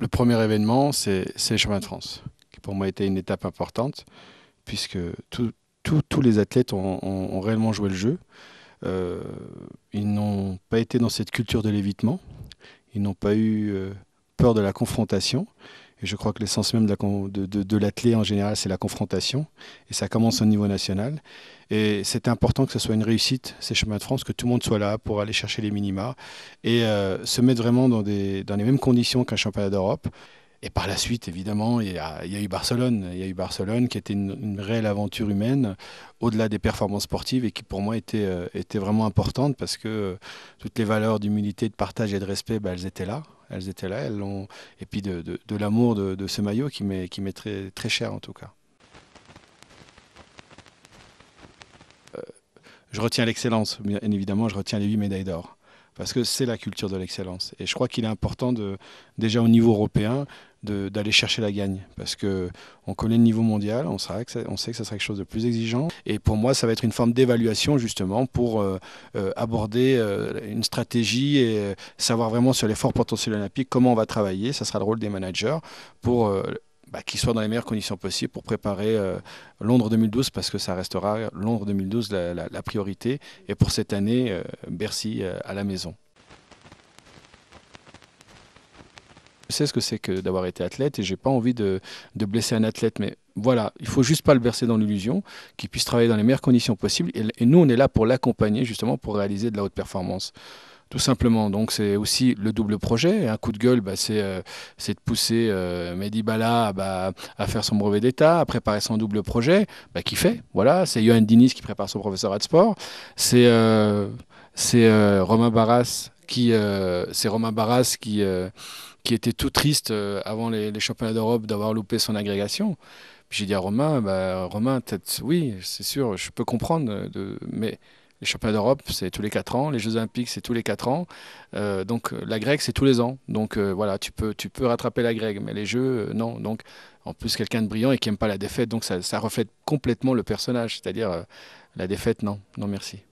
le premier événement, c'est le chemin de France, qui pour moi était une étape importante, puisque tous les athlètes ont, réellement joué le jeu. Euh, ils n'ont pas été dans cette culture de l'évitement. Ils n'ont pas eu euh, de la confrontation. Et je crois que l'essence même de, en général, c'est la confrontation. Et ça commence au niveau national. Et c'est important que ce soit une réussite, ces championnats de France, que tout le monde soit là pour aller chercher les minima et euh, se mettre vraiment dans les mêmes conditions qu'un championnat d'Europe. Et par la suite, évidemment, il y, a, eu Barcelone. Il y a eu Barcelone qui était une, réelle aventure humaine, au-delà des performances sportives, et qui pour moi était, euh, était vraiment importante parce que euh, toutes les valeurs d'humilité, de partage et de respect, bah, elles étaient là. Elles étaient là. Elles Et puis de, l'amour de, ce maillot qui m'est très, très cher en tout cas. Euh, je retiens l'excellence, bien évidemment, je retiens les huit médailles d'or parce que c'est la culture de l'excellence. Et je crois qu'il est important, de, déjà au niveau européen, d'aller chercher la gagne. Parce que on connaît le niveau mondial, on, on sait que ça sera quelque chose de plus exigeant. Et pour moi, ça va être une forme d'évaluation justement pour euh, euh, aborder euh, une stratégie et savoir vraiment sur les forts potentiels olympiques comment on va travailler. Ça sera le rôle des managers pour bah, qu'ils soient dans les meilleures conditions possibles pour préparer Londres 2012, parce que ça restera Londres 2012 la, priorité, et pour cette année, Bercy à la maison. Je sais ce que c'est que d'avoir été athlète et j'ai pas envie de, de blesser un athlète. Mais voilà, il faut juste pas le bercer dans l'illusion, qu'il puisse travailler dans les meilleures conditions possibles. Et, nous, on est là pour l'accompagner justement pour réaliser de la haute performance. Tout simplement. Donc, c'est aussi le double projet. Un coup de gueule, bah, c'est euh, de pousser euh, Mehdi Bala bah, à faire son brevet d'État, à préparer son double projet, bah, qui fait. Voilà, c'est Johan Diniz qui prépare son professeur de sport. C'est euh, Romain Barras euh, c'est Romain Barras qui euh, était tout triste euh, avant les, championnats d'Europe d'avoir loupé son agrégation. j'ai dit à Romain, peut bah, Romain, oui, c'est sûr, je peux comprendre, mais les championnats d'Europe, c'est tous les 4 ans, les Jeux Olympiques, c'est tous les 4 ans, donc la grecque, c'est tous les ans. Donc voilà, tu peux, rattraper la grecque, mais les Jeux, non. Donc en plus, quelqu'un de brillant et qui n'aime pas la défaite, donc ça reflète complètement le personnage, c'est-à-dire la défaite, non, non merci.